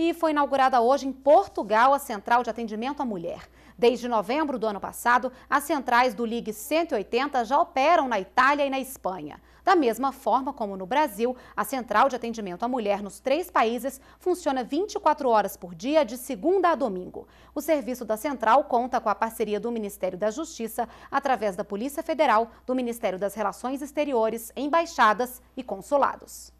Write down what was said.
e foi inaugurada hoje em Portugal a Central de Atendimento à Mulher. Desde novembro do ano passado, as centrais do Ligue 180 já operam na Itália e na Espanha. Da mesma forma como no Brasil, a Central de Atendimento à Mulher nos três países funciona 24 horas por dia, de segunda a domingo. O serviço da Central conta com a parceria do Ministério da Justiça, através da Polícia Federal, do Ministério das Relações Exteriores, embaixadas e consulados.